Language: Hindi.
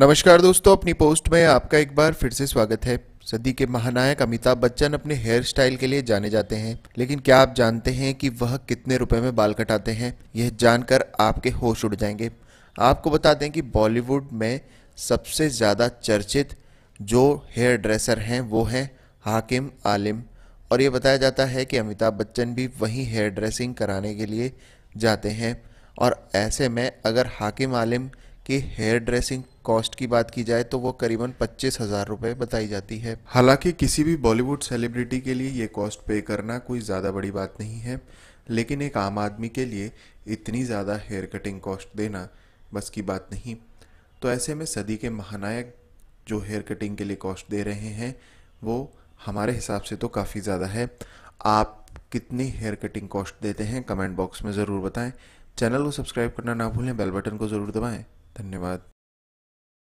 नमस्कार दोस्तों अपनी पोस्ट में आपका एक बार फिर से स्वागत है सदी के महानायक अमिताभ बच्चन अपने हेयर स्टाइल के लिए जाने जाते हैं लेकिन क्या आप जानते हैं कि वह कितने रुपए में बाल कटाते हैं यह जानकर आपके होश उड़ जाएंगे आपको बता दें कि बॉलीवुड में सबसे ज़्यादा चर्चित जो हेयर ड्रेसर हैं वो हैं हाकिम आलिम और ये बताया जाता है कि अमिताभ बच्चन भी वहीं हेयर ड्रेसिंग कराने के लिए जाते हैं और ऐसे में अगर हाकिम आलिम की हेयर ड्रेसिंग कॉस्ट की बात की जाए तो वो करीबन पच्चीस हजार रुपये बताई जाती है हालांकि किसी भी बॉलीवुड सेलिब्रिटी के लिए ये कॉस्ट पे करना कोई ज़्यादा बड़ी बात नहीं है लेकिन एक आम आदमी के लिए इतनी ज़्यादा हेयर कटिंग कॉस्ट देना बस की बात नहीं तो ऐसे में सदी के महानायक जो हेयर कटिंग के लिए कॉस्ट दे रहे हैं वो हमारे हिसाब से तो काफ़ी ज़्यादा है आप कितनी हेयर कटिंग कॉस्ट देते हैं कमेंट बॉक्स में ज़रूर बताएं चैनल को सब्सक्राइब करना ना भूलें बेल बटन को ज़रूर दबाएं धन्यवाद